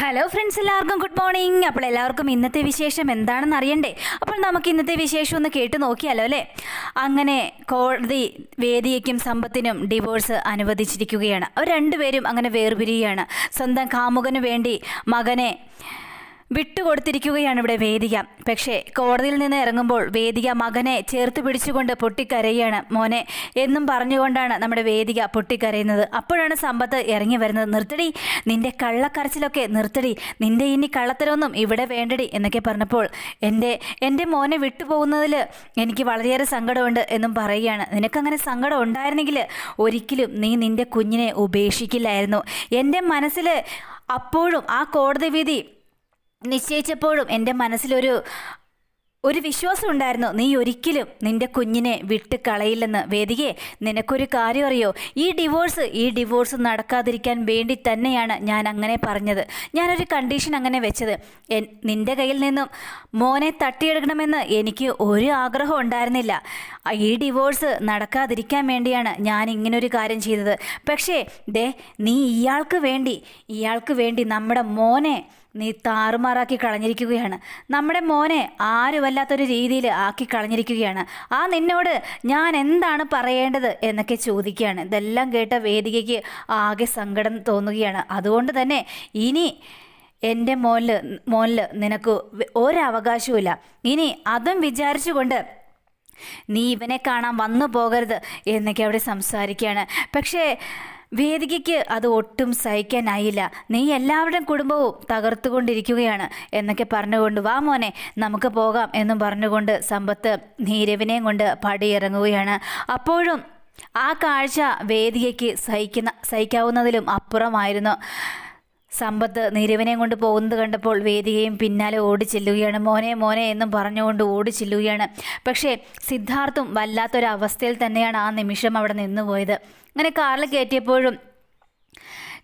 hello friends എല്ലാവർക്കും good morning അപ്പോൾ എല്ലാവർക്കും ഇന്നത്തെ വിശേഷം എന്താണെന്ന് അറിയണ്ടേ അപ്പോൾ നമുക്ക് ഇന്നത്തെ വിശേഷം ഒന്ന് കേട്ട് നോക്കിയാലോ അല്ലേ അങ്ങനെ കോടതി വേദിയയ്ക്കും സമ്പത്തിനും ഡിവോഴ്സ് അനുവദിച്ചിരിക്കുകയാണ് അവർ രണ്ടുപേരും അങ്ങനെ വേർപിരിയുകയാണ് സ്വന്തം കാമുകന് വേണ്ടി മകനെ വിട്ടുകൊടുത്തിരിക്കുകയാണ് ഇവിടെ വേദിക പക്ഷേ കോടതിയിൽ നിന്ന് ഇറങ്ങുമ്പോൾ വേദിക മകനെ ചേർത്ത് പിടിച്ചുകൊണ്ട് പൊട്ടിക്കരയാണ് മോനെ എന്നും പറഞ്ഞുകൊണ്ടാണ് നമ്മുടെ വേദിക പൊട്ടിക്കരയുന്നത് അപ്പോഴാണ് സമ്പത്ത് ഇറങ്ങി വരുന്നത് നിർത്തടി നിന്റെ കള്ളക്കരച്ചിലൊക്കെ നിർത്തടി നിന്റെ ഇനി കള്ളത്തരമൊന്നും ഇവിടെ വേണ്ടടി എന്നൊക്കെ പറഞ്ഞപ്പോൾ എൻ്റെ എൻ്റെ മോനെ വിട്ടുപോകുന്നതിൽ എനിക്ക് വളരെയേറെ സങ്കടമുണ്ട് എന്നും പറയുകയാണ് നിനക്കങ്ങനെ സങ്കടം ഉണ്ടായിരുന്നെങ്കിൽ ഒരിക്കലും നീ നിന്റെ കുഞ്ഞിനെ ഉപേക്ഷിക്കില്ലായിരുന്നു എൻ്റെ മനസ്സിൽ അപ്പോഴും ആ കോടതി വിധി നിശ്ചയിച്ചപ്പോഴും എൻ്റെ മനസ്സിലൊരു ഒരു വിശ്വാസം ഉണ്ടായിരുന്നു നീ ഒരിക്കലും നിന്റെ കുഞ്ഞിനെ വിട്ട് കളയില്ലെന്ന് വേദികെ നിനക്കൊരു കാര്യം അറിയോ ഈ ഡിവോഴ്സ് ഈ ഡിവോഴ്സ് നടക്കാതിരിക്കാൻ വേണ്ടി തന്നെയാണ് ഞാൻ അങ്ങനെ പറഞ്ഞത് ഞാനൊരു കണ്ടീഷൻ അങ്ങനെ വെച്ചത് നിന്റെ കയ്യിൽ നിന്നും മോനെ തട്ടിയെടുക്കണമെന്ന് എനിക്ക് ഒരു ആഗ്രഹം ഉണ്ടായിരുന്നില്ല ഈ ഡിവോഴ്സ് നടക്കാതിരിക്കാൻ വേണ്ടിയാണ് ഞാൻ ഇങ്ങനൊരു കാര്യം ചെയ്തത് പക്ഷേ ദേ നീ ഇയാൾക്ക് വേണ്ടി ഇയാൾക്ക് വേണ്ടി നമ്മുടെ മോനെ നീ താറുമാറാക്കി കളഞ്ഞിരിക്കുകയാണ് നമ്മുടെ മോനെ ആരുമല്ലാത്തൊരു രീതിയിൽ ആക്കി കളഞ്ഞിരിക്കുകയാണ് ആ നിന്നോട് ഞാൻ എന്താണ് പറയേണ്ടത് എന്നൊക്കെ ചോദിക്കുകയാണ് ഇതെല്ലാം കേട്ട വേദികയ്ക്ക് ആകെ സങ്കടം തോന്നുകയാണ് അതുകൊണ്ട് തന്നെ ഇനി എൻ്റെ മോനിൽ മോനിൽ നിനക്ക് ഒരവകാശവുമില്ല ഇനി അതും വിചാരിച്ചുകൊണ്ട് നീ ഇവനെ കാണാൻ വന്നു പോകരുത് എന്നൊക്കെ അവിടെ സംസാരിക്കുകയാണ് പക്ഷേ വേദികയ്ക്ക് അത് ഒട്ടും സഹിക്കാനായില്ല നീ എല്ലാവരുടെയും കുടുംബവും തകർത്തുകൊണ്ടിരിക്കുകയാണ് എന്നൊക്കെ പറഞ്ഞുകൊണ്ട് വാ മോനെ നമുക്ക് പോകാം എന്നും പറഞ്ഞുകൊണ്ട് സമ്പത്ത് നീരവിനെയും കൊണ്ട് പടിയിറങ്ങുകയാണ് അപ്പോഴും ആ കാഴ്ച വേദികയ്ക്ക് സഹിക്കുന്ന സഹിക്കാവുന്നതിലും അപ്പുറമായിരുന്നു സമ്പത്ത് നീരവിനെയും കൊണ്ട് പോകുന്നത് കണ്ടപ്പോൾ വേദികയും പിന്നാലെ ഓടി ചെല്ലുകയാണ് മോനെ മോനെ എന്നും പറഞ്ഞുകൊണ്ട് ഓടി ചെല്ലുകയാണ് പക്ഷേ സിദ്ധാർത്ഥും വല്ലാത്തൊരവസ്ഥയിൽ തന്നെയാണ് ആ നിമിഷം അവിടെ നിന്നുപോയത് അങ്ങനെ കാറിൽ കയറ്റിയപ്പോഴും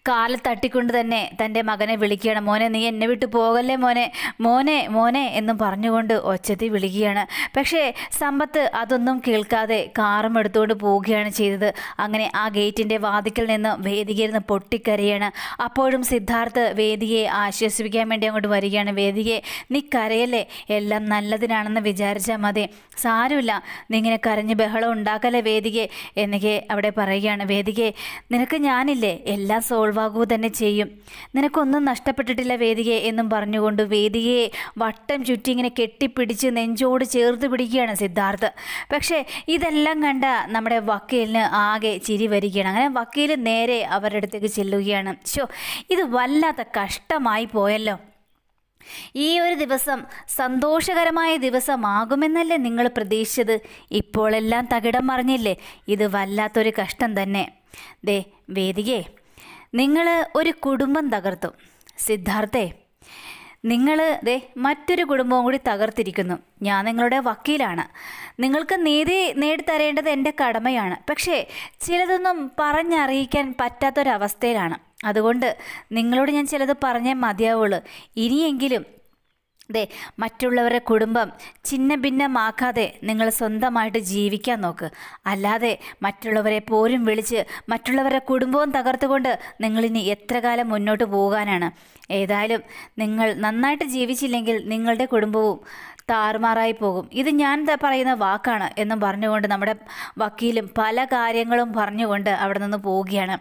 കാലിൽ തട്ടിക്കൊണ്ട് തന്നെ തൻ്റെ മകനെ വിളിക്കുകയാണ് മോനെ നീ എന്നെ വിട്ട് പോകല്ലേ മോനെ മോനെ മോനെ എന്നും പറഞ്ഞുകൊണ്ട് ഒച്ചത്തി വിളിക്കുകയാണ് പക്ഷേ സമ്പത്ത് അതൊന്നും കേൾക്കാതെ കാറും എടുത്തുകൊണ്ട് പോവുകയാണ് ചെയ്തത് അങ്ങനെ ആ ഗേറ്റിൻ്റെ വാതിക്കൽ നിന്ന് വേദികയിൽ നിന്ന് പൊട്ടിക്കരയാണ് അപ്പോഴും സിദ്ധാർത്ഥ് വേദികയെ ആശ്വസിപ്പിക്കാൻ വേണ്ടി അങ്ങോട്ട് വരികയാണ് വേദികയെ നീ കരയല്ലേ എല്ലാം നല്ലതിനാണെന്ന് വിചാരിച്ചാൽ മതി സാരമില്ല നീ ഇങ്ങനെ കരഞ്ഞ് ബഹളം ഉണ്ടാക്കല്ലേ വേദികയെ എന്നൊക്കെ അവിടെ പറയുകയാണ് വേദികയെ നിനക്ക് ഞാനില്ലേ എല്ലാം സോൾവ് ഇളവാകുക തന്നെ ചെയ്യും നിനക്കൊന്നും നഷ്ടപ്പെട്ടിട്ടില്ല വേദികയെ എന്നും പറഞ്ഞുകൊണ്ട് വേദികയെ വട്ടം ചുറ്റി ഇങ്ങനെ കെട്ടിപ്പിടിച്ച് നെഞ്ചോട് ചേർത്ത് പിടിക്കുകയാണ് സിദ്ധാർത്ഥ് പക്ഷേ ഇതെല്ലാം കണ്ട നമ്മുടെ വക്കീലിന് ആകെ ചിരി വരികയാണ് അങ്ങനെ വക്കീൽ നേരെ അവരുടെ അടുത്തേക്ക് ചെല്ലുകയാണ് ഷോ ഇത് വല്ലാത്ത കഷ്ടമായി പോയല്ലോ ഈ ഒരു ദിവസം സന്തോഷകരമായ ദിവസമാകുമെന്നല്ലേ നിങ്ങൾ പ്രതീക്ഷിച്ചത് ഇപ്പോഴെല്ലാം തകിടം മറിഞ്ഞില്ലേ ഇത് വല്ലാത്തൊരു കഷ്ടം തന്നെ ദേ വേദികേ നിങ്ങൾ ഒരു കുടുംബം തകർത്തു സിദ്ധാർത്ഥേ നിങ്ങൾ ദേ മറ്റൊരു കുടുംബവും കൂടി തകർത്തിരിക്കുന്നു ഞാൻ നിങ്ങളുടെ വക്കീലാണ് നിങ്ങൾക്ക് നീതി നേടിത്തരേണ്ടത് എൻ്റെ കടമയാണ് പക്ഷേ ചിലതൊന്നും പറഞ്ഞറിയിക്കാൻ പറ്റാത്തൊരവസ്ഥയിലാണ് അതുകൊണ്ട് നിങ്ങളോട് ഞാൻ ചിലത് പറഞ്ഞേ മതിയാവുള്ളൂ ഇനിയെങ്കിലും ദേ മറ്റുള്ളവരുടെ കുടുംബം ചിന്ന ഭിന്നമാക്കാതെ നിങ്ങൾ സ്വന്തമായിട്ട് ജീവിക്കാൻ നോക്ക് അല്ലാതെ മറ്റുള്ളവരെ പോരും വിളിച്ച് മറ്റുള്ളവരുടെ കുടുംബവും തകർത്തുകൊണ്ട് നിങ്ങളിനി എത്ര കാലം മുന്നോട്ട് പോകാനാണ് ഏതായാലും നിങ്ങൾ നന്നായിട്ട് ജീവിച്ചില്ലെങ്കിൽ നിങ്ങളുടെ കുടുംബവും താറുമാറായി പോകും ഇത് ഞാൻ പറയുന്ന വാക്കാണ് എന്നും പറഞ്ഞുകൊണ്ട് നമ്മുടെ വക്കീലും പല കാര്യങ്ങളും പറഞ്ഞുകൊണ്ട് അവിടെ നിന്ന് പോവുകയാണ്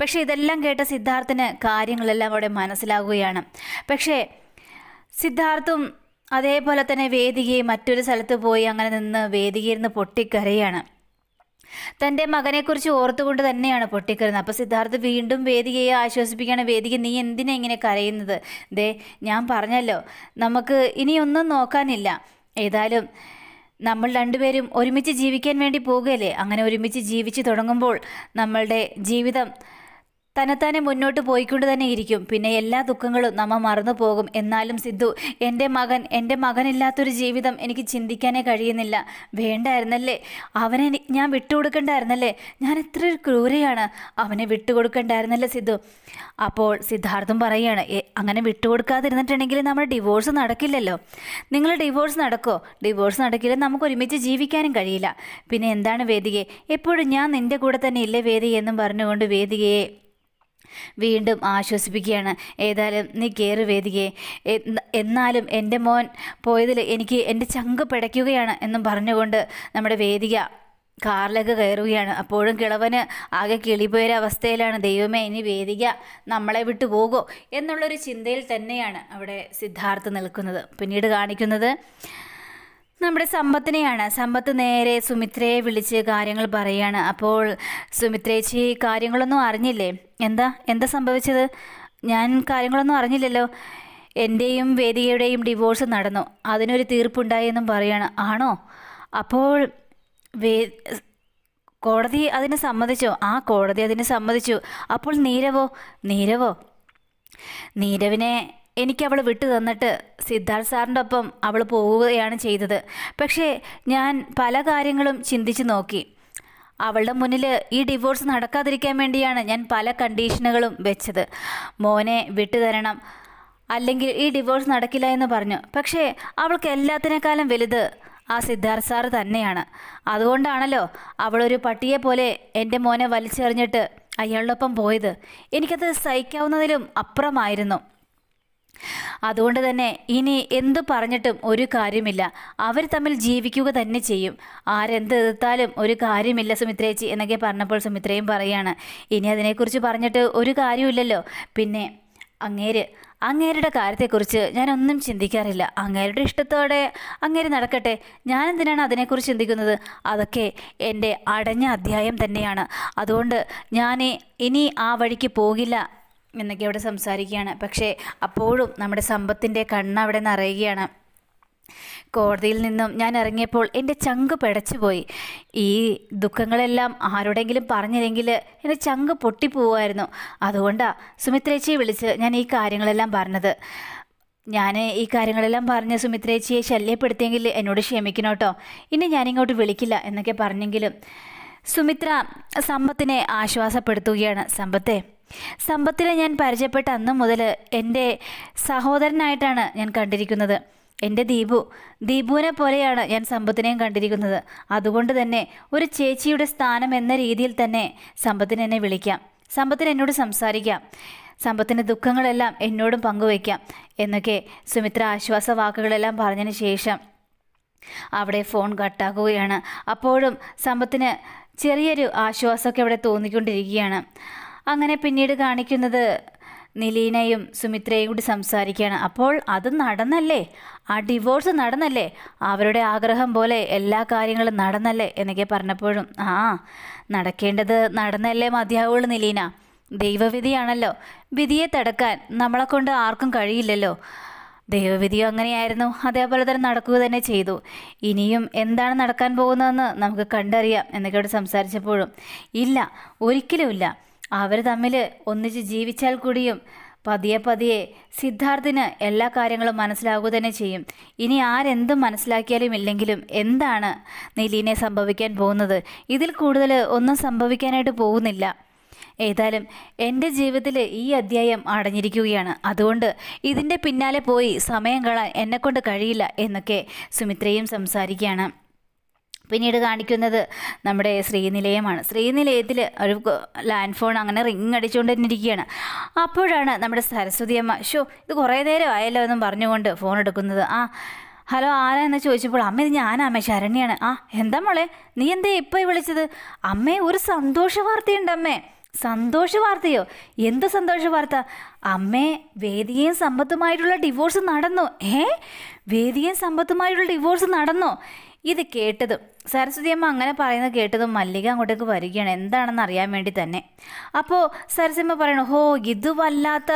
പക്ഷേ ഇതെല്ലാം കേട്ട സിദ്ധാർത്ഥിന് കാര്യങ്ങളെല്ലാം അവിടെ മനസ്സിലാകുകയാണ് പക്ഷേ സിദ്ധാർത്ഥും അതേപോലെ തന്നെ വേദികയെ മറ്റൊരു സ്ഥലത്ത് പോയി അങ്ങനെ നിന്ന് നിന്ന് പൊട്ടിക്കരയാണ് തൻ്റെ മകനെക്കുറിച്ച് ഓർത്തുകൊണ്ട് തന്നെയാണ് പൊട്ടിക്കരുന്നത് അപ്പോൾ സിദ്ധാർത്ഥ് വീണ്ടും വേദികയെ ആശ്വസിപ്പിക്കുകയാണ് വേദിക നീ എന്തിനാ ഇങ്ങനെ കരയുന്നത് ദേ ഞാൻ പറഞ്ഞല്ലോ നമുക്ക് ഇനിയൊന്നും നോക്കാനില്ല ഏതായാലും നമ്മൾ രണ്ടുപേരും ഒരുമിച്ച് ജീവിക്കാൻ വേണ്ടി പോകുകയല്ലേ അങ്ങനെ ഒരുമിച്ച് ജീവിച്ച് തുടങ്ങുമ്പോൾ നമ്മളുടെ ജീവിതം തന്നെത്താനെ മുന്നോട്ട് പോയിക്കൊണ്ട് തന്നെ ഇരിക്കും പിന്നെ എല്ലാ ദുഃഖങ്ങളും നമ്മ മറന്നു പോകും എന്നാലും സിദ്ധു എൻ്റെ മകൻ എൻ്റെ മകനില്ലാത്തൊരു ജീവിതം എനിക്ക് ചിന്തിക്കാനേ കഴിയുന്നില്ല വേണ്ടായിരുന്നല്ലേ അവനെ ഞാൻ വിട്ടുകൊടുക്കണ്ടായിരുന്നല്ലേ ഞാൻ എത്ര ക്രൂരയാണ് അവനെ വിട്ടുകൊടുക്കണ്ടായിരുന്നല്ലേ സിദ്ധു അപ്പോൾ സിദ്ധാർത്ഥം പറയുകയാണ് അങ്ങനെ വിട്ടുകൊടുക്കാതിരുന്നിട്ടുണ്ടെങ്കിൽ നമ്മൾ ഡിവോഴ്സ് നടക്കില്ലല്ലോ നിങ്ങൾ ഡിവോഴ്സ് നടക്കോ ഡിവോഴ്സ് നടക്കില്ല നമുക്ക് ഒരുമിച്ച് ജീവിക്കാനും കഴിയില്ല പിന്നെ എന്താണ് വേദികയെ എപ്പോഴും ഞാൻ നിൻ്റെ കൂടെ തന്നെ ഇല്ലേ എന്നും പറഞ്ഞുകൊണ്ട് വേദികയെ വീണ്ടും ആശ്വസിപ്പിക്കുകയാണ് ഏതായാലും നീ കയറി വേദികയെ എന്നാലും എൻ്റെ മോൻ പോയതിൽ എനിക്ക് എൻ്റെ ചങ്ക് പിടയ്ക്കുകയാണ് എന്നും പറഞ്ഞുകൊണ്ട് നമ്മുടെ വേദിക കാറിലേക്ക് കയറുകയാണ് അപ്പോഴും കിളവന് ആകെ കിളിപ്പോയൊരു അവസ്ഥയിലാണ് ദൈവമേ ഇനി വേദിക നമ്മളെ വിട്ടു പോകുമോ എന്നുള്ളൊരു ചിന്തയിൽ തന്നെയാണ് അവിടെ സിദ്ധാർത്ഥ് നിൽക്കുന്നത് പിന്നീട് കാണിക്കുന്നത് നമ്മുടെ സമ്പത്തിനെയാണ് സമ്പത്ത് നേരെ സുമിത്രയെ വിളിച്ച് കാര്യങ്ങൾ പറയാണ് അപ്പോൾ സുമിത്രേച്ചി കാര്യങ്ങളൊന്നും അറിഞ്ഞില്ലേ എന്താ എന്താ സംഭവിച്ചത് ഞാൻ കാര്യങ്ങളൊന്നും അറിഞ്ഞില്ലല്ലോ എൻ്റെയും വേദികയുടെയും ഡിവോഴ്സ് നടന്നു അതിനൊരു തീർപ്പുണ്ടായെന്നും പറയാണ് ആണോ അപ്പോൾ വേ കോടതി അതിന് സമ്മതിച്ചോ ആ കോടതി അതിന് സമ്മതിച്ചു അപ്പോൾ നീരവോ നീരവോ നീരവിനെ എനിക്ക് അവൾ വിട്ടു തന്നിട്ട് സിദ്ധാർത്ഥ് സാറിൻ്റെ ഒപ്പം അവൾ പോവുകയാണ് ചെയ്തത് പക്ഷേ ഞാൻ പല കാര്യങ്ങളും ചിന്തിച്ചു നോക്കി അവളുടെ മുന്നിൽ ഈ ഡിവോഴ്സ് നടക്കാതിരിക്കാൻ വേണ്ടിയാണ് ഞാൻ പല കണ്ടീഷനുകളും വെച്ചത് മോനെ വിട്ടുതരണം അല്ലെങ്കിൽ ഈ ഡിവോഴ്സ് നടക്കില്ല എന്ന് പറഞ്ഞു പക്ഷേ അവൾക്ക് എല്ലാത്തിനേക്കാളും വലുത് ആ സിദ്ധാർത്ഥ് സാറ് തന്നെയാണ് അതുകൊണ്ടാണല്ലോ അവളൊരു പട്ടിയെ പോലെ എൻ്റെ മോനെ വലിച്ചെറിഞ്ഞിട്ട് അയാളോടൊപ്പം പോയത് എനിക്കത് സഹിക്കാവുന്നതിലും അപ്പുറമായിരുന്നു അതുകൊണ്ട് തന്നെ ഇനി എന്ത് പറഞ്ഞിട്ടും ഒരു കാര്യമില്ല അവർ തമ്മിൽ ജീവിക്കുക തന്നെ ചെയ്യും ആരെന്ത് എതിർത്താലും ഒരു കാര്യമില്ല സുമിത്രേച്ചി എന്നൊക്കെ പറഞ്ഞപ്പോൾ സുമിത്രയും പറയാണ് ഇനി അതിനെക്കുറിച്ച് പറഞ്ഞിട്ട് ഒരു കാര്യമില്ലല്ലോ പിന്നെ അങ്ങേര് അങ്ങേരുടെ കാര്യത്തെക്കുറിച്ച് ഞാനൊന്നും ചിന്തിക്കാറില്ല അങ്ങേരുടെ ഇഷ്ടത്തോടെ അങ്ങേര് നടക്കട്ടെ ഞാനെന്തിനാണ് അതിനെക്കുറിച്ച് ചിന്തിക്കുന്നത് അതൊക്കെ എൻ്റെ അടഞ്ഞ അധ്യായം തന്നെയാണ് അതുകൊണ്ട് ഞാൻ ഇനി ആ വഴിക്ക് പോകില്ല എന്നൊക്കെ അവിടെ സംസാരിക്കുകയാണ് പക്ഷേ അപ്പോഴും നമ്മുടെ സമ്പത്തിൻ്റെ കണ്ണ് അവിടെ നിറയുകയാണ് കോടതിയിൽ നിന്നും ഞാൻ ഇറങ്ങിയപ്പോൾ എൻ്റെ ചങ്ക് പിടച്ചുപോയി ഈ ദുഃഖങ്ങളെല്ലാം ആരോടെങ്കിലും പറഞ്ഞില്ലെങ്കിൽ എൻ്റെ ചങ്ക് പൊട്ടിപ്പോവായിരുന്നു അതുകൊണ്ടാണ് സുമിത്രേച്ചിയെ വിളിച്ച് ഞാൻ ഈ കാര്യങ്ങളെല്ലാം പറഞ്ഞത് ഞാൻ ഈ കാര്യങ്ങളെല്ലാം പറഞ്ഞ് സുമിത്രേച്ചിയെ ശല്യപ്പെടുത്തിയെങ്കിൽ എന്നോട് ക്ഷമിക്കണം കേട്ടോ ഇനി ഞാനിങ്ങോട്ട് വിളിക്കില്ല എന്നൊക്കെ പറഞ്ഞെങ്കിലും സുമിത്ര സമ്പത്തിനെ ആശ്വാസപ്പെടുത്തുകയാണ് സമ്പത്തെ സമ്പത്തിലെ ഞാൻ പരിചയപ്പെട്ട അന്ന് മുതൽ എൻ്റെ സഹോദരനായിട്ടാണ് ഞാൻ കണ്ടിരിക്കുന്നത് എൻ്റെ ദീപു ദീപുവിനെ പോലെയാണ് ഞാൻ സമ്പത്തിനെയും കണ്ടിരിക്കുന്നത് അതുകൊണ്ട് തന്നെ ഒരു ചേച്ചിയുടെ സ്ഥാനം എന്ന രീതിയിൽ തന്നെ സമ്പത്തിന് എന്നെ വിളിക്കാം സമ്പത്തിന് എന്നോട് സംസാരിക്കാം സമ്പത്തിൻ്റെ ദുഃഖങ്ങളെല്ലാം എന്നോടും പങ്കുവയ്ക്കാം എന്നൊക്കെ സുമിത്ര ആശ്വാസ വാക്കുകളെല്ലാം പറഞ്ഞതിന് ശേഷം അവിടെ ഫോൺ കട്ടാക്കുകയാണ് അപ്പോഴും സമ്പത്തിന് ചെറിയൊരു ആശ്വാസമൊക്കെ അവിടെ തോന്നിക്കൊണ്ടിരിക്കുകയാണ് അങ്ങനെ പിന്നീട് കാണിക്കുന്നത് നിലീനയും സുമിത്രയും കൂടി സംസാരിക്കുകയാണ് അപ്പോൾ അത് നടന്നല്ലേ ആ ഡിവോഴ്സ് നടന്നല്ലേ അവരുടെ ആഗ്രഹം പോലെ എല്ലാ കാര്യങ്ങളും നടന്നല്ലേ എന്നൊക്കെ പറഞ്ഞപ്പോഴും ആ നടക്കേണ്ടത് നടന്നല്ലേ മതിയാവുള്ളൂ നിലീന ദൈവവിധിയാണല്ലോ വിധിയെ തടക്കാൻ നമ്മളെ കൊണ്ട് ആർക്കും കഴിയില്ലല്ലോ ദൈവവിധിയോ അങ്ങനെയായിരുന്നു അതേപോലെ തന്നെ നടക്കുക തന്നെ ചെയ്തു ഇനിയും എന്താണ് നടക്കാൻ പോകുന്നതെന്ന് നമുക്ക് കണ്ടറിയാം എന്നൊക്കെ അവിടെ സംസാരിച്ചപ്പോഴും ഇല്ല ഒരിക്കലുമില്ല അവർ തമ്മിൽ ഒന്നിച്ച് ജീവിച്ചാൽ കൂടിയും പതിയെ പതിയെ സിദ്ധാർത്ഥിന് എല്ലാ കാര്യങ്ങളും മനസ്സിലാവുക തന്നെ ചെയ്യും ഇനി ആരെന്തും മനസ്സിലാക്കിയാലും ഇല്ലെങ്കിലും എന്താണ് നിലീനെ സംഭവിക്കാൻ പോകുന്നത് ഇതിൽ കൂടുതൽ ഒന്നും സംഭവിക്കാനായിട്ട് പോകുന്നില്ല ഏതായാലും എൻ്റെ ജീവിതത്തിൽ ഈ അധ്യായം അടഞ്ഞിരിക്കുകയാണ് അതുകൊണ്ട് ഇതിൻ്റെ പിന്നാലെ പോയി സമയം കളാൻ എന്നെക്കൊണ്ട് കഴിയില്ല എന്നൊക്കെ സുമിത്രയും സംസാരിക്കുകയാണ് പിന്നീട് കാണിക്കുന്നത് നമ്മുടെ ശ്രീനിലയമാണ് ശ്രീനിലയത്തിൽ ഒരു ലാൻഡ് ഫോൺ അങ്ങനെ റിങ് അടിച്ചുകൊണ്ട് തന്നെ ഇരിക്കുകയാണ് അപ്പോഴാണ് നമ്മുടെ സരസ്വതി അമ്മ ഷോ ഇത് കുറേ നേരം ആയല്ലോ എന്നും പറഞ്ഞുകൊണ്ട് ഫോൺ എടുക്കുന്നത് ആ ഹലോ ആരാ എന്ന് ചോദിച്ചപ്പോൾ അമ്മ ഇത് ഞാനാമ്മ അമ്മ ശരണ്യാണ് ആ എന്താ മോളെ നീ എന്താ ഇപ്പോൾ വിളിച്ചത് അമ്മേ ഒരു സന്തോഷ വാർത്തയുണ്ട് അമ്മേ സന്തോഷ വാർത്തയോ എന്ത് സന്തോഷ വാർത്ത അമ്മേ വേദിയും സമ്പത്തുമായിട്ടുള്ള ഡിവോഴ്സ് നടന്നു ഏ വേദിയും സമ്പത്തുമായിട്ടുള്ള ഡിവോഴ്സ് നടന്നോ ഇത് കേട്ടതും സരസ്വതിയമ്മ അങ്ങനെ പറയുന്നത് കേട്ടത് മല്ലിക അങ്ങോട്ടേക്ക് വരികയാണ് എന്താണെന്ന് അറിയാൻ വേണ്ടി തന്നെ അപ്പോൾ സരസ്വതിയമ്മ പറയണു ഹോ ഇത് വല്ലാത്ത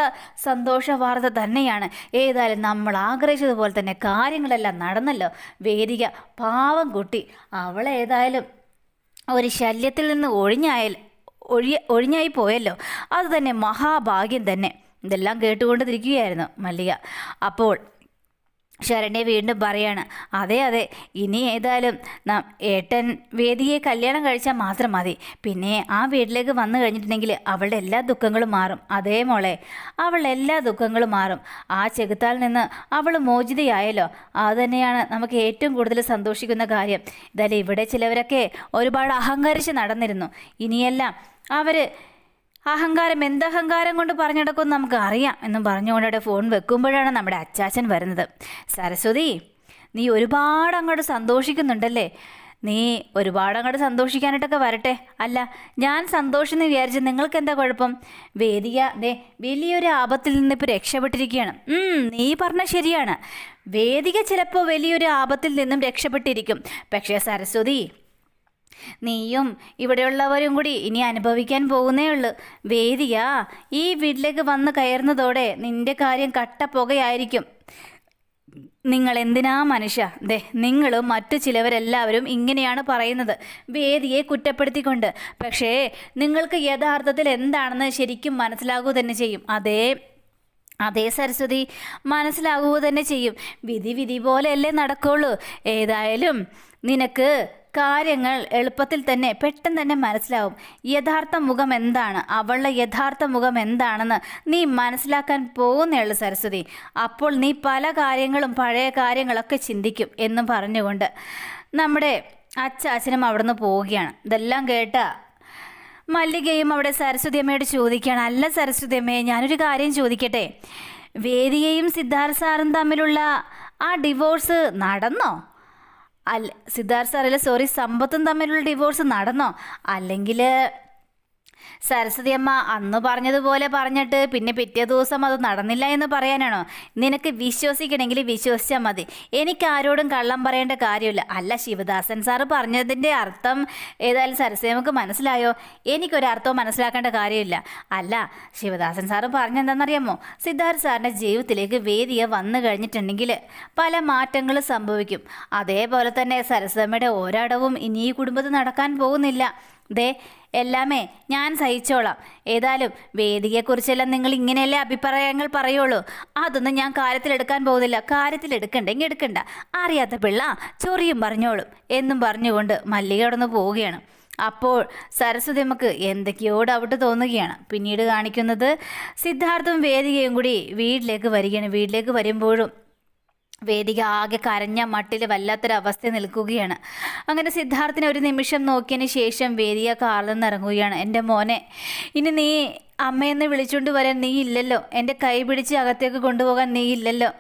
സന്തോഷ വാർത്ത തന്നെയാണ് ഏതായാലും നമ്മൾ ആഗ്രഹിച്ചതുപോലെ തന്നെ കാര്യങ്ങളെല്ലാം നടന്നല്ലോ വേദിക പാവം കുട്ടി അവളേതായാലും ഒരു ശല്യത്തിൽ നിന്ന് ഒഴിഞ്ഞായാൽ ഒഴി ഒഴിഞ്ഞായി പോയല്ലോ അത് തന്നെ മഹാഭാഗ്യം തന്നെ ഇതെല്ലാം കേട്ടുകൊണ്ടിരിക്കുകയായിരുന്നു മല്ലിക അപ്പോൾ ശരണ്യ വീണ്ടും പറയാണ് അതെ അതെ ഇനി ഏതായാലും ഏട്ടൻ വേദിയെ കല്യാണം കഴിച്ചാൽ മാത്രം മതി പിന്നെ ആ വീട്ടിലേക്ക് വന്നു കഴിഞ്ഞിട്ടുണ്ടെങ്കിൽ അവളുടെ എല്ലാ ദുഃഖങ്ങളും മാറും അതേ മോളെ അവളുടെ എല്ലാ ദുഃഖങ്ങളും മാറും ആ ചെകുത്താൽ നിന്ന് അവൾ മോചിതയായല്ലോ അത് തന്നെയാണ് നമുക്ക് ഏറ്റവും കൂടുതൽ സന്തോഷിക്കുന്ന കാര്യം ഇതായാലും ഇവിടെ ചിലവരൊക്കെ ഒരുപാട് അഹങ്കരിച്ച് നടന്നിരുന്നു ഇനിയെല്ലാം അവർ അഹങ്കാരം എന്തഹങ്കാരം കൊണ്ട് പറഞ്ഞെടുക്കും നമുക്ക് അറിയാം എന്നും പറഞ്ഞുകൊണ്ടവിടെ ഫോൺ വെക്കുമ്പോഴാണ് നമ്മുടെ അച്ചാച്ചൻ വരുന്നത് സരസ്വതി നീ ഒരുപാട് അങ്ങോട്ട് സന്തോഷിക്കുന്നുണ്ടല്ലേ നീ ഒരുപാട് അങ്ങോട്ട് സന്തോഷിക്കാനായിട്ടൊക്കെ വരട്ടെ അല്ല ഞാൻ സന്തോഷം വിചാരിച്ച് നിങ്ങൾക്ക് എന്താ കുഴപ്പം വേദിക ദേ വലിയൊരു ആപത്തിൽ നിന്ന് ഇപ്പോൾ രക്ഷപ്പെട്ടിരിക്കുകയാണ് നീ പറഞ്ഞ ശരിയാണ് വേദിക ചിലപ്പോൾ വലിയൊരു ആപത്തിൽ നിന്നും രക്ഷപ്പെട്ടിരിക്കും പക്ഷേ സരസ്വതി നീയും ഇവിടെയുള്ളവരും കൂടി ഇനി അനുഭവിക്കാൻ പോകുന്നേ ഉള്ളൂ വേദിയാ ഈ വീട്ടിലേക്ക് വന്ന് കയറുന്നതോടെ നിന്റെ കാര്യം കട്ടപ്പുകയായിരിക്കും നിങ്ങൾ എന്തിനാ മനുഷ്യ ദേ നിങ്ങളും മറ്റു ചിലവരെല്ലാവരും ഇങ്ങനെയാണ് പറയുന്നത് വേദിയെ കുറ്റപ്പെടുത്തിക്കൊണ്ട് പക്ഷേ നിങ്ങൾക്ക് യഥാർത്ഥത്തിൽ എന്താണെന്ന് ശരിക്കും മനസ്സിലാകുക തന്നെ ചെയ്യും അതേ അതേ സരസ്വതി മനസ്സിലാകുക തന്നെ ചെയ്യും വിധി വിധി പോലെയല്ലേ നടക്കുള്ളൂ ഏതായാലും നിനക്ക് കാര്യങ്ങൾ എളുപ്പത്തിൽ തന്നെ പെട്ടെന്ന് തന്നെ മനസ്സിലാവും യഥാർത്ഥ മുഖം എന്താണ് അവളുടെ യഥാർത്ഥ മുഖം എന്താണെന്ന് നീ മനസ്സിലാക്കാൻ പോകുന്നേയുള്ളൂ സരസ്വതി അപ്പോൾ നീ പല കാര്യങ്ങളും പഴയ കാര്യങ്ങളൊക്കെ ചിന്തിക്കും എന്നും പറഞ്ഞുകൊണ്ട് നമ്മുടെ അച്ചാച്ചനും അവിടുന്ന് പോവുകയാണ് ഇതെല്ലാം കേട്ട മല്ലികയും അവിടെ സരസ്വതി അമ്മയോട് ചോദിക്കുകയാണ് അല്ല സരസ്വതി അമ്മയെ ഞാനൊരു കാര്യം ചോദിക്കട്ടെ വേദികയും സിദ്ധാർത്ഥ സാറും തമ്മിലുള്ള ആ ഡിവോഴ്സ് നടന്നോ അല്ല സിദ്ധാർത്ഥ് സാറല്ല സോറി സമ്പത്തും തമ്മിലുള്ള ഡിവോഴ്സ് നടന്നോ അല്ലെങ്കിൽ സരസ്വതി അമ്മ അന്ന് പറഞ്ഞതുപോലെ പറഞ്ഞിട്ട് പിന്നെ പിറ്റേ ദിവസം അത് നടന്നില്ല എന്ന് പറയാനാണോ നിനക്ക് വിശ്വസിക്കണമെങ്കിൽ വിശ്വസിച്ചാൽ മതി എനിക്ക് ആരോടും കള്ളം പറയേണ്ട കാര്യമില്ല അല്ല ശിവദാസൻ സാറ് പറഞ്ഞതിൻ്റെ അർത്ഥം ഏതായാലും സരസ്വതി അമ്മക്ക് മനസ്സിലായോ എനിക്കൊരർത്ഥവും മനസ്സിലാക്കേണ്ട കാര്യമില്ല അല്ല ശിവദാസൻ സാറ് പറഞ്ഞെന്താണെന്നറിയാമോ സിദ്ധാർത്ഥ് സാറിൻ്റെ ജീവിതത്തിലേക്ക് വേദിയെ വന്നു കഴിഞ്ഞിട്ടുണ്ടെങ്കിൽ പല മാറ്റങ്ങളും സംഭവിക്കും അതേപോലെ തന്നെ സരസ്വതി അമ്മയുടെ ഒരടവും ഇനി ഈ കുടുംബത്തിൽ നടക്കാൻ പോകുന്നില്ല ദേ എല്ലാമേ ഞാൻ സഹിച്ചോളാം ഏതായാലും വേദികയെക്കുറിച്ചെല്ലാം നിങ്ങൾ ഇങ്ങനെയല്ലേ അഭിപ്രായങ്ങൾ പറയുള്ളൂ അതൊന്നും ഞാൻ കാര്യത്തിലെടുക്കാൻ പോകുന്നില്ല കാര്യത്തിലെടുക്കണ്ടെങ്കിൽ എടുക്കണ്ട അറിയാത്ത പിള്ള ചൊറിയും പറഞ്ഞോളും എന്നും പറഞ്ഞുകൊണ്ട് മല്ലിക പോവുകയാണ് അപ്പോൾ സരസ്വതി നമുക്ക് എന്തൊക്കെയോ ഡൗട്ട് തോന്നുകയാണ് പിന്നീട് കാണിക്കുന്നത് സിദ്ധാർത്ഥും വേദികയും കൂടി വീട്ടിലേക്ക് വരികയാണ് വീട്ടിലേക്ക് വരുമ്പോഴും വേദിക ആകെ കരഞ്ഞ മട്ടിൽ വല്ലാത്തൊരവസ്ഥ നിൽക്കുകയാണ് അങ്ങനെ സിദ്ധാർത്ഥിനെ ഒരു നിമിഷം നോക്കിയതിന് ശേഷം വേദിക കാറിൽ നിന്ന് ഇറങ്ങുകയാണ് എൻ്റെ മോനെ ഇനി നീ അമ്മയെന്ന് വിളിച്ചുകൊണ്ട് വരാൻ നീ ഇല്ലല്ലോ എൻ്റെ കൈ പിടിച്ച് അകത്തേക്ക് കൊണ്ടുപോകാൻ നീ ഇല്ലല്ലോ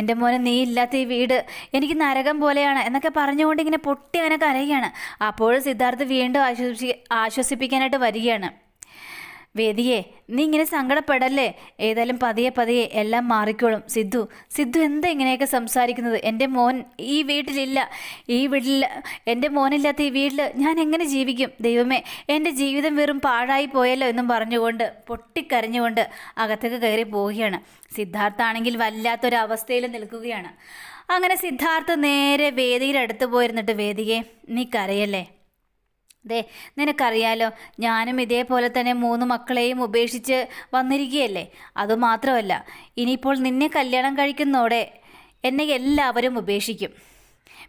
എൻ്റെ മോനെ നീ ഇല്ലാത്ത ഈ വീട് എനിക്ക് നരകം പോലെയാണ് എന്നൊക്കെ പറഞ്ഞുകൊണ്ട് ഇങ്ങനെ പൊട്ടി അങ്ങനെ കരയുകയാണ് അപ്പോൾ സിദ്ധാർത്ഥ് വീണ്ടും ആശ്വസി ആശ്വസിപ്പിക്കാനായിട്ട് വരികയാണ് വേദിയെ നീ ഇങ്ങനെ സങ്കടപ്പെടല്ലേ ഏതായാലും പതിയെ പതിയെ എല്ലാം മാറിക്കോളും സിദ്ധു സിദ്ധു എന്താ ഇങ്ങനെയൊക്കെ സംസാരിക്കുന്നത് എൻ്റെ മോൻ ഈ വീട്ടിലില്ല ഈ വീട്ടിൽ എൻ്റെ മോനില്ലാത്ത ഈ വീട്ടിൽ ഞാൻ എങ്ങനെ ജീവിക്കും ദൈവമേ എൻ്റെ ജീവിതം വെറും പാഴായി പോയല്ലോ എന്നും പറഞ്ഞുകൊണ്ട് പൊട്ടിക്കരഞ്ഞുകൊണ്ട് അകത്തേക്ക് കയറി പോവുകയാണ് സിദ്ധാർത്ഥ ആണെങ്കിൽ വല്ലാത്തൊരു നിൽക്കുകയാണ് അങ്ങനെ സിദ്ധാർത്ഥ നേരെ വേദിയിൽ അടുത്ത് പോയിരുന്നിട്ട് വേദിയെ നീ കരയല്ലേ ദേ നിനക്കറിയാലോ ഞാനും ഇതേപോലെ തന്നെ മൂന്ന് മക്കളെയും ഉപേക്ഷിച്ച് വന്നിരിക്കുകയല്ലേ അതുമാത്രമല്ല ഇനിയിപ്പോൾ നിന്നെ കല്യാണം കഴിക്കുന്നതോടെ എന്നെ എല്ലാവരും ഉപേക്ഷിക്കും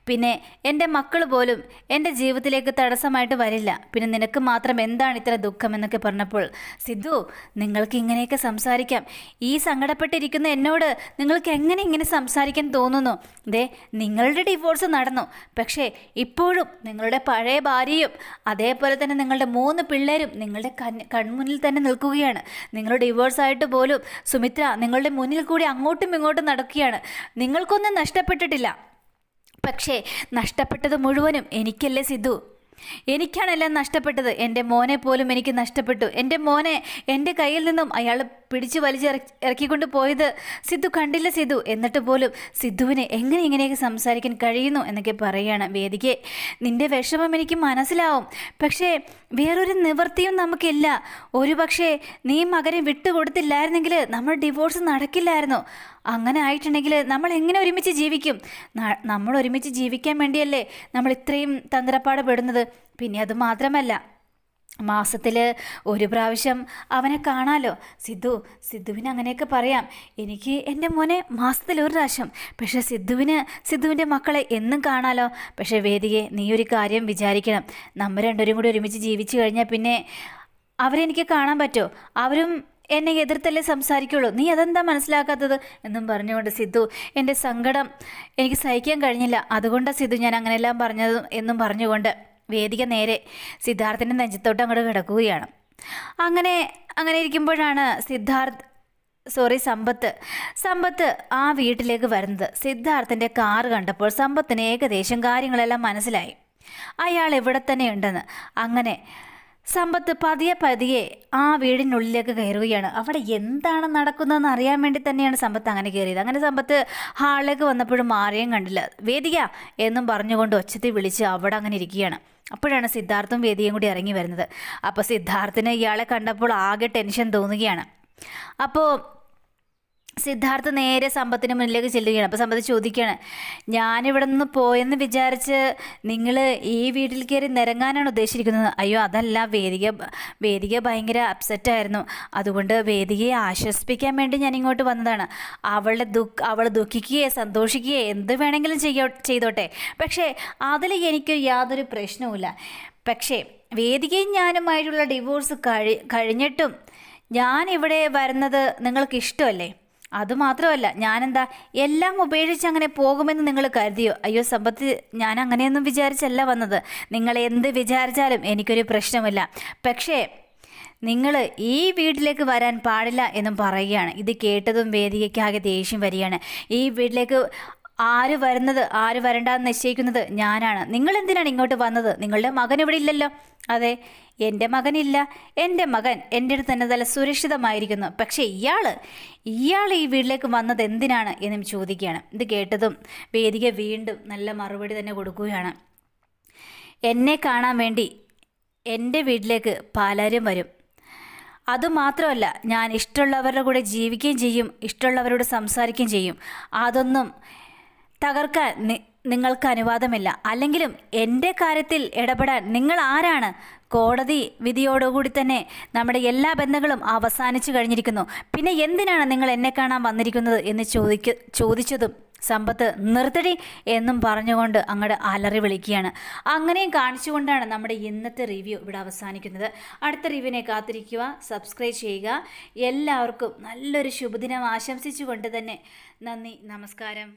പിന്നെ എൻ്റെ മക്കൾ പോലും എൻ്റെ ജീവിതത്തിലേക്ക് തടസ്സമായിട്ട് വരില്ല പിന്നെ നിനക്ക് മാത്രം എന്താണ് ഇത്ര ദുഃഖം എന്നൊക്കെ പറഞ്ഞപ്പോൾ സിദ്ധു നിങ്ങൾക്ക് ഇങ്ങനെയൊക്കെ സംസാരിക്കാം ഈ സങ്കടപ്പെട്ടിരിക്കുന്ന എന്നോട് നിങ്ങൾക്ക് എങ്ങനെ ഇങ്ങനെ സംസാരിക്കാൻ തോന്നുന്നു ദേ നിങ്ങളുടെ ഡിവോഴ്സ് നടന്നു പക്ഷേ ഇപ്പോഴും നിങ്ങളുടെ പഴയ ഭാര്യയും അതേപോലെ തന്നെ നിങ്ങളുടെ മൂന്ന് പിള്ളേരും നിങ്ങളുടെ കൺമുന്നിൽ തന്നെ നിൽക്കുകയാണ് നിങ്ങളുടെ ഡിവോഴ്സ് ആയിട്ട് പോലും സുമിത്ര നിങ്ങളുടെ മുന്നിൽ കൂടി അങ്ങോട്ടും ഇങ്ങോട്ടും നടക്കുകയാണ് നിങ്ങൾക്കൊന്നും നഷ്ടപ്പെട്ടിട്ടില്ല പക്ഷേ നഷ്ടപ്പെട്ടത് മുഴുവനും എനിക്കല്ലേ സിദ്ധു എനിക്കാണെല്ലാം നഷ്ടപ്പെട്ടത് എൻ്റെ മോനെ പോലും എനിക്ക് നഷ്ടപ്പെട്ടു എൻ്റെ മോനെ എൻ്റെ കയ്യിൽ നിന്നും അയാൾ പിടിച്ചു വലിച്ച് ഇറക്കിക്കൊണ്ട് പോയത് സിദ്ധു കണ്ടില്ല സിദ്ധു എന്നിട്ട് പോലും സിദ്ധുവിനെ എങ്ങനെ ഇങ്ങനെയൊക്കെ സംസാരിക്കാൻ കഴിയുന്നു എന്നൊക്കെ പറയുകയാണ് വേദിക്കെ നിൻ്റെ വിഷമം എനിക്ക് മനസ്സിലാവും പക്ഷേ വേറൊരു നിവൃത്തിയും നമുക്കില്ല ഒരു പക്ഷേ നീ മകനെ വിട്ടുകൊടുത്തില്ലായിരുന്നെങ്കിൽ നമ്മൾ ഡിവോഴ്സ് നടക്കില്ലായിരുന്നു അങ്ങനെ ആയിട്ടുണ്ടെങ്കിൽ നമ്മൾ എങ്ങനെ ഒരുമിച്ച് ജീവിക്കും നമ്മൾ ഒരുമിച്ച് ജീവിക്കാൻ വേണ്ടിയല്ലേ നമ്മൾ ഇത്രയും തന്ത്രപ്പാട് പെടുന്നത് പിന്നെ അത് മാത്രമല്ല മാസത്തിൽ ഒരു പ്രാവശ്യം അവനെ കാണാലോ സിദ്ധു സിദ്ധുവിന് അങ്ങനെയൊക്കെ പറയാം എനിക്ക് എൻ്റെ മോനെ മാസത്തിൽ ഒരു പ്രാവശ്യം പക്ഷേ സിദ്ധുവിന് സിദ്ധുവിൻ്റെ മക്കളെ എന്നും കാണാലോ പക്ഷേ വേദിയെ നീ ഒരു കാര്യം വിചാരിക്കണം നമ്മൾ രണ്ടുപേരും കൂടി ഒരുമിച്ച് ജീവിച്ചു കഴിഞ്ഞാൽ പിന്നെ അവരെനിക്ക് കാണാൻ പറ്റുമോ അവരും എന്നെ എതിർത്തല്ലേ സംസാരിക്കുള്ളൂ നീ അതെന്താ മനസ്സിലാക്കാത്തത് എന്നും പറഞ്ഞുകൊണ്ട് സിദ്ധു എൻ്റെ സങ്കടം എനിക്ക് സഹിക്കാൻ കഴിഞ്ഞില്ല അതുകൊണ്ടാണ് സിദ്ധു ഞാൻ അങ്ങനെയെല്ലാം പറഞ്ഞതും എന്നും പറഞ്ഞുകൊണ്ട് വേദിക നേരെ സിദ്ധാർത്ഥിൻ്റെ നെഞ്ചത്തോട്ട് അങ്ങോട്ട് കിടക്കുകയാണ് അങ്ങനെ അങ്ങനെ ഇരിക്കുമ്പോഴാണ് സിദ്ധാർത്ഥ് സോറി സമ്പത്ത് സമ്പത്ത് ആ വീട്ടിലേക്ക് വരുന്നത് സിദ്ധാർത്ഥിൻ്റെ കാർ കണ്ടപ്പോൾ സമ്പത്തിന് ഏകദേശം കാര്യങ്ങളെല്ലാം മനസ്സിലായി അയാൾ എവിടെ തന്നെ ഉണ്ടെന്ന് അങ്ങനെ സമ്പത്ത് പതിയെ പതിയെ ആ വീടിനുള്ളിലേക്ക് കയറുകയാണ് അവിടെ എന്താണ് നടക്കുന്നതെന്ന് അറിയാൻ വേണ്ടി തന്നെയാണ് സമ്പത്ത് അങ്ങനെ കയറിയത് അങ്ങനെ സമ്പത്ത് ഹാളിലേക്ക് വന്നപ്പോഴും ആരെയും കണ്ടില്ല വേദിക എന്നും പറഞ്ഞുകൊണ്ട് ഒച്ചത്തിൽ വിളിച്ച് അവിടെ അങ്ങനെ ഇരിക്കുകയാണ് അപ്പോഴാണ് സിദ്ധാർത്ഥും വേദിയും കൂടി ഇറങ്ങി വരുന്നത് അപ്പോൾ സിദ്ധാർത്ഥിന് ഇയാളെ കണ്ടപ്പോൾ ആകെ ടെൻഷൻ തോന്നുകയാണ് അപ്പോൾ സിദ്ധാർത്ഥ് നേരെ സമ്പത്തിന് മുന്നിലേക്ക് ചെല്ലുകയാണ് അപ്പോൾ സമ്പത്ത് ചോദിക്കുകയാണ് ഞാനിവിടെ നിന്ന് പോയെന്ന് വിചാരിച്ച് നിങ്ങൾ ഈ വീട്ടിൽ കയറി നിരങ്ങാനാണ് ഉദ്ദേശിച്ചിരിക്കുന്നത് അയ്യോ അതല്ല വേദിക വേദിക ഭയങ്കര അപ്സെറ്റായിരുന്നു അതുകൊണ്ട് വേദികയെ ആശ്വസിപ്പിക്കാൻ വേണ്ടി ഞാൻ ഇങ്ങോട്ട് വന്നതാണ് അവളുടെ ദുഃഖ അവൾ ദുഃഖിക്കുകയെ സന്തോഷിക്കുകയെ എന്ത് വേണമെങ്കിലും ചെയ്യോ ചെയ്തോട്ടെ പക്ഷേ അതിൽ എനിക്ക് യാതൊരു പ്രശ്നവുമില്ല പക്ഷേ വേദികയും ഞാനുമായിട്ടുള്ള ഡിവോഴ്സ് കഴി കഴിഞ്ഞിട്ടും ഞാൻ ഇവിടെ വരുന്നത് നിങ്ങൾക്ക് ഇഷ്ടമല്ലേ അതുമാത്രമല്ല ഞാനെന്താ എല്ലാം ഉപേക്ഷിച്ച് അങ്ങനെ പോകുമെന്ന് നിങ്ങൾ കരുതിയോ അയ്യോ സമ്പത്ത് ഞാൻ അങ്ങനെയൊന്നും വിചാരിച്ചല്ല വന്നത് നിങ്ങൾ എന്ത് വിചാരിച്ചാലും എനിക്കൊരു പ്രശ്നമില്ല പക്ഷേ നിങ്ങൾ ഈ വീട്ടിലേക്ക് വരാൻ പാടില്ല എന്നും പറയുകയാണ് ഇത് കേട്ടതും വേദികയ്ക്കാകെ ദേഷ്യം വരികയാണ് ഈ വീട്ടിലേക്ക് ആര് വരുന്നത് ആര് വരണ്ടെന്ന് നിശ്ചയിക്കുന്നത് ഞാനാണ് നിങ്ങൾ എന്തിനാണ് ഇങ്ങോട്ട് വന്നത് നിങ്ങളുടെ മകൻ ഇവിടെ ഇല്ലല്ലോ അതെ എൻ്റെ മകനില്ല എൻ്റെ മകൻ എൻ്റെ അടുത്ത് തന്നെ നല്ല സുരക്ഷിതമായിരിക്കുന്നു പക്ഷേ ഇയാൾ ഇയാൾ ഈ വീട്ടിലേക്ക് വന്നത് എന്തിനാണ് എന്നും ചോദിക്കുകയാണ് ഇത് കേട്ടതും വേദിക വീണ്ടും നല്ല മറുപടി തന്നെ കൊടുക്കുകയാണ് എന്നെ കാണാൻ വേണ്ടി എൻ്റെ വീട്ടിലേക്ക് പലരും വരും അതുമാത്രമല്ല ഞാൻ ഇഷ്ടമുള്ളവരുടെ കൂടെ ജീവിക്കുകയും ചെയ്യും ഇഷ്ടമുള്ളവരോട് സംസാരിക്കുകയും ചെയ്യും അതൊന്നും തകർക്കാൻ നിങ്ങൾക്ക് അനുവാദമില്ല അല്ലെങ്കിലും എൻ്റെ കാര്യത്തിൽ ഇടപെടാൻ നിങ്ങൾ ആരാണ് കോടതി വിധിയോടുകൂടി തന്നെ നമ്മുടെ എല്ലാ ബന്ധങ്ങളും അവസാനിച്ചു കഴിഞ്ഞിരിക്കുന്നു പിന്നെ എന്തിനാണ് നിങ്ങൾ എന്നെ കാണാൻ വന്നിരിക്കുന്നത് എന്ന് ചോദിക്ക ചോദിച്ചതും സമ്പത്ത് നിർത്തടി എന്നും പറഞ്ഞുകൊണ്ട് അങ്ങോട്ട് അലറി വിളിക്കുകയാണ് അങ്ങനെയും കാണിച്ചുകൊണ്ടാണ് നമ്മുടെ ഇന്നത്തെ റിവ്യൂ ഇവിടെ അവസാനിക്കുന്നത് അടുത്ത റിവ്യൂവിനെ കാത്തിരിക്കുക സബ്സ്ക്രൈബ് ചെയ്യുക എല്ലാവർക്കും നല്ലൊരു ശുഭദിനം ആശംസിച്ചുകൊണ്ട് തന്നെ നന്ദി നമസ്കാരം